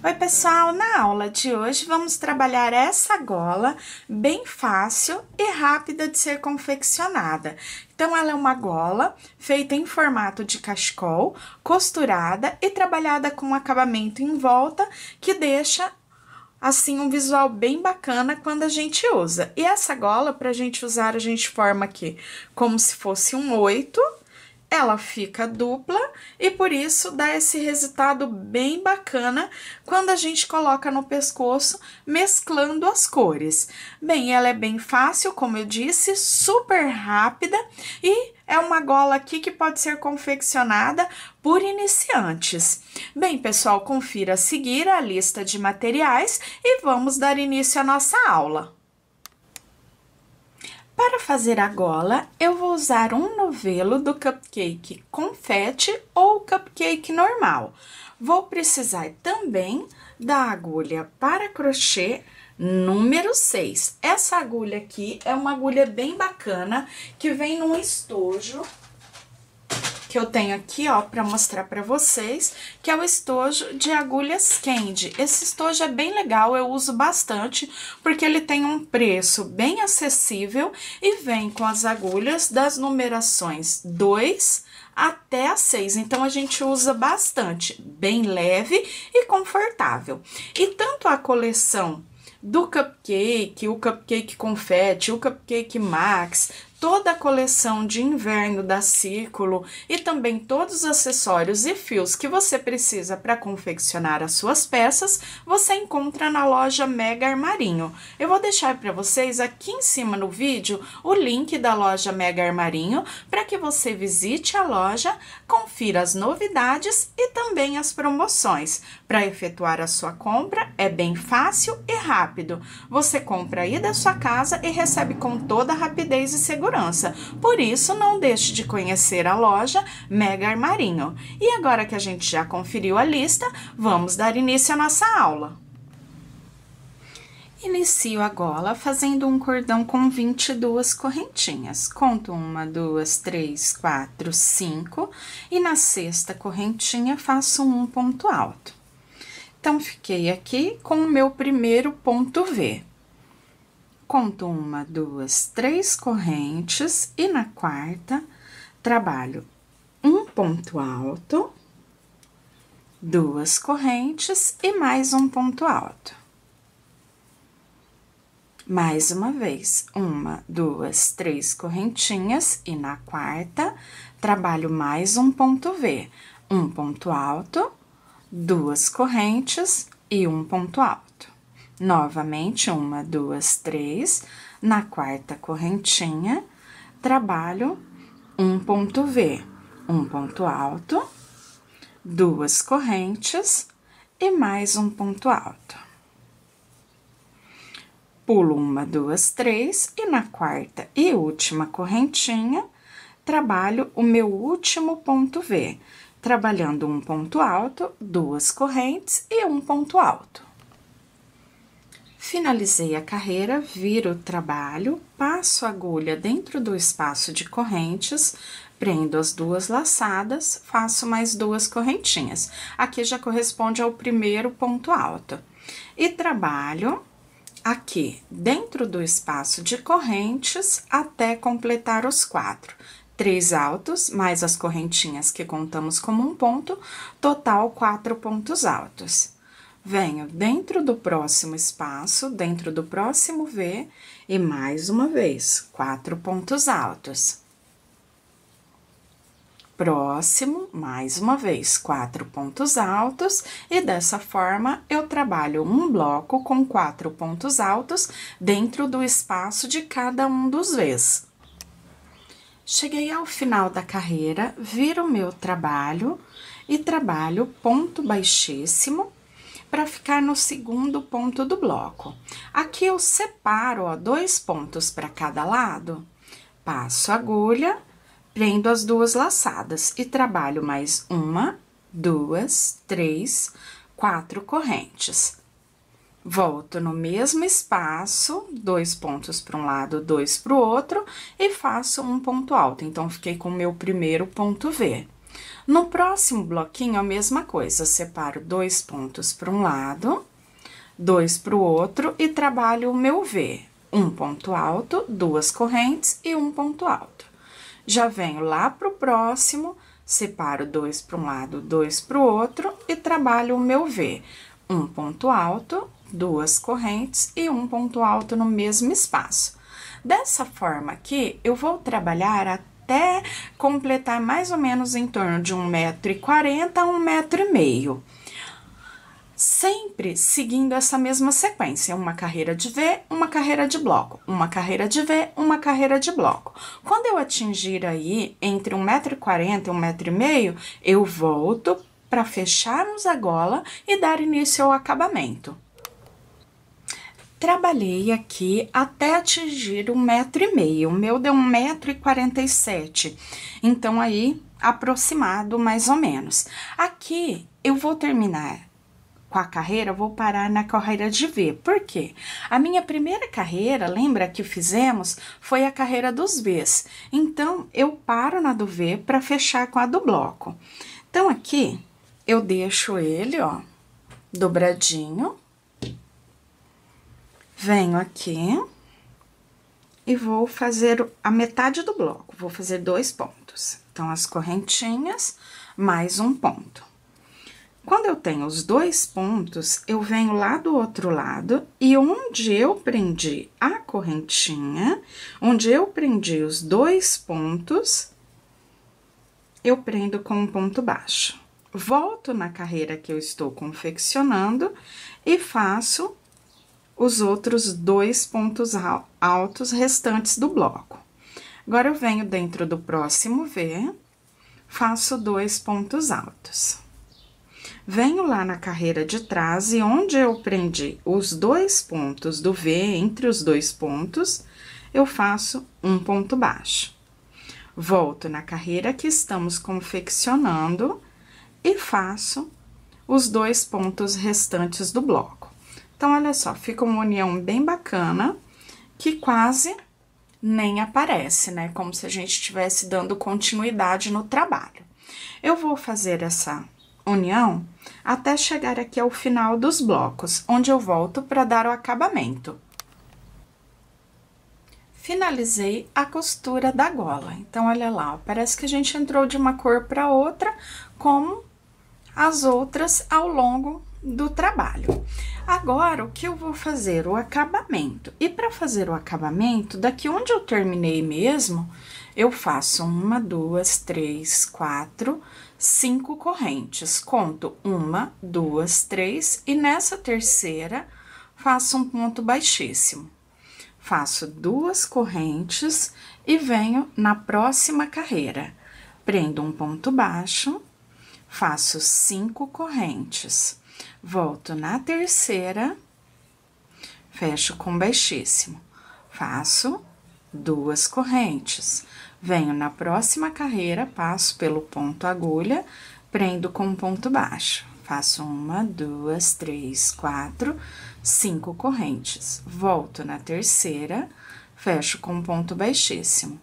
Oi, pessoal! Na aula de hoje vamos trabalhar essa gola bem fácil e rápida de ser confeccionada. Então, ela é uma gola feita em formato de cachecol, costurada e trabalhada com um acabamento em volta que deixa assim um visual bem bacana quando a gente usa. E essa gola, para a gente usar, a gente forma aqui como se fosse um oito ela fica dupla e por isso dá esse resultado bem bacana quando a gente coloca no pescoço mesclando as cores. Bem, ela é bem fácil, como eu disse, super rápida e é uma gola aqui que pode ser confeccionada por iniciantes. Bem, pessoal, confira a seguir a lista de materiais e vamos dar início à nossa aula. Para fazer a gola, eu vou usar um novelo do cupcake confete ou cupcake normal. Vou precisar também da agulha para crochê número 6. Essa agulha aqui é uma agulha bem bacana que vem num estojo que eu tenho aqui, ó, pra mostrar pra vocês, que é o estojo de agulhas Candy. Esse estojo é bem legal, eu uso bastante, porque ele tem um preço bem acessível e vem com as agulhas das numerações 2 até a 6, então a gente usa bastante, bem leve e confortável. E tanto a coleção do cupcake, o cupcake confete, o cupcake max, toda a coleção de inverno da Círculo e também todos os acessórios e fios que você precisa para confeccionar as suas peças, você encontra na loja Mega Armarinho. Eu vou deixar para vocês aqui em cima no vídeo o link da loja Mega Armarinho para que você visite a loja, confira as novidades e também as promoções. Para efetuar a sua compra é bem fácil e rápido. Você compra aí da sua casa e recebe com toda rapidez e segurança segurança. Por isso, não deixe de conhecer a loja Mega Armarinho. E agora que a gente já conferiu a lista, vamos dar início à nossa aula. Inicio a gola fazendo um cordão com 22 correntinhas. Conto uma, duas, três, quatro, cinco e na sexta correntinha faço um ponto alto. Então, fiquei aqui com o meu primeiro ponto V conto uma, duas, três correntes e na quarta trabalho um ponto alto, duas correntes e mais um ponto alto. Mais uma vez, uma, duas, três correntinhas e na quarta trabalho mais um ponto V, um ponto alto, duas correntes e um ponto alto. Novamente, uma, duas, três. Na quarta correntinha, trabalho um ponto V, um ponto alto, duas correntes e mais um ponto alto. Pulo uma, duas, três, e na quarta e última correntinha, trabalho o meu último ponto V, trabalhando um ponto alto, duas correntes e um ponto alto. Finalizei a carreira, viro o trabalho, passo a agulha dentro do espaço de correntes, prendo as duas laçadas, faço mais duas correntinhas. Aqui já corresponde ao primeiro ponto alto. E trabalho aqui dentro do espaço de correntes até completar os quatro. Três altos, mais as correntinhas que contamos como um ponto, total quatro pontos altos venho dentro do próximo espaço, dentro do próximo V, e mais uma vez, quatro pontos altos. Próximo, mais uma vez, quatro pontos altos, e dessa forma eu trabalho um bloco com quatro pontos altos dentro do espaço de cada um dos Vs. Cheguei ao final da carreira, viro o meu trabalho e trabalho ponto baixíssimo para ficar no segundo ponto do bloco. Aqui eu separo, ó, dois pontos para cada lado, passo a agulha, prendo as duas laçadas e trabalho mais uma, duas, três, quatro correntes. Volto no mesmo espaço, dois pontos para um lado, dois para o outro, e faço um ponto alto. Então, fiquei com o meu primeiro ponto V. No próximo bloquinho, a mesma coisa, separo dois pontos para um lado, dois para o outro e trabalho o meu V. Um ponto alto, duas correntes e um ponto alto. Já venho lá para o próximo, separo dois para um lado, dois para o outro e trabalho o meu V. Um ponto alto, duas correntes e um ponto alto no mesmo espaço. Dessa forma aqui, eu vou trabalhar até até completar mais ou menos em torno de 1,40m a 1,5m. Sempre seguindo essa mesma sequência, uma carreira de V, uma carreira de bloco, uma carreira de V, uma carreira de bloco. Quando eu atingir aí entre 1,40m e 1,5m, eu volto para fecharmos a gola e dar início ao acabamento. Trabalhei aqui até atingir um metro e meio. O meu deu um metro e quarenta e sete. Então, aí, aproximado, mais ou menos. Aqui, eu vou terminar com a carreira, vou parar na carreira de V. Por quê? A minha primeira carreira, lembra que fizemos, foi a carreira dos Vs. Então, eu paro na do V para fechar com a do bloco. Então, aqui, eu deixo ele, ó, dobradinho venho aqui e vou fazer a metade do bloco, vou fazer dois pontos. Então, as correntinhas, mais um ponto. Quando eu tenho os dois pontos, eu venho lá do outro lado e onde eu prendi a correntinha, onde eu prendi os dois pontos, eu prendo com um ponto baixo. Volto na carreira que eu estou confeccionando e faço os outros dois pontos altos restantes do bloco. Agora, eu venho dentro do próximo V, faço dois pontos altos. Venho lá na carreira de trás e onde eu prendi os dois pontos do V, entre os dois pontos, eu faço um ponto baixo. Volto na carreira que estamos confeccionando e faço os dois pontos restantes do bloco. Então, olha só, fica uma união bem bacana, que quase nem aparece, né? Como se a gente estivesse dando continuidade no trabalho. Eu vou fazer essa união até chegar aqui ao final dos blocos, onde eu volto para dar o acabamento. Finalizei a costura da gola. Então, olha lá, ó, parece que a gente entrou de uma cor para outra, como as outras ao longo do trabalho. Agora, o que eu vou fazer? O acabamento. E para fazer o acabamento, daqui onde eu terminei mesmo, eu faço uma, duas, três, quatro, cinco correntes. Conto uma, duas, três, e nessa terceira faço um ponto baixíssimo. Faço duas correntes e venho na próxima carreira. Prendo um ponto baixo, faço cinco correntes Volto na terceira, fecho com baixíssimo. Faço duas correntes. Venho na próxima carreira, passo pelo ponto agulha, prendo com ponto baixo. Faço uma, duas, três, quatro, cinco correntes. Volto na terceira, fecho com ponto baixíssimo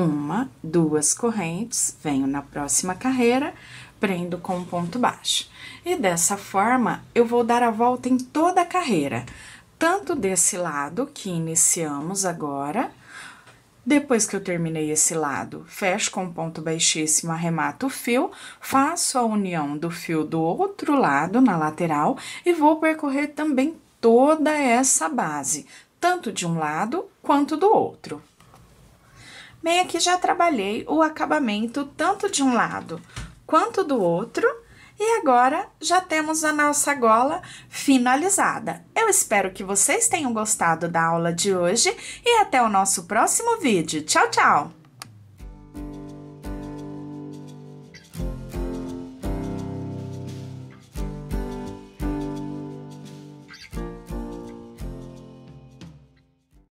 uma, duas correntes, venho na próxima carreira, prendo com um ponto baixo. E dessa forma, eu vou dar a volta em toda a carreira, tanto desse lado que iniciamos agora, depois que eu terminei esse lado, fecho com um ponto baixíssimo, arremato o fio, faço a união do fio do outro lado, na lateral, e vou percorrer também toda essa base, tanto de um lado quanto do outro meio que já trabalhei o acabamento tanto de um lado quanto do outro e agora já temos a nossa gola finalizada. Eu espero que vocês tenham gostado da aula de hoje e até o nosso próximo vídeo. Tchau, tchau!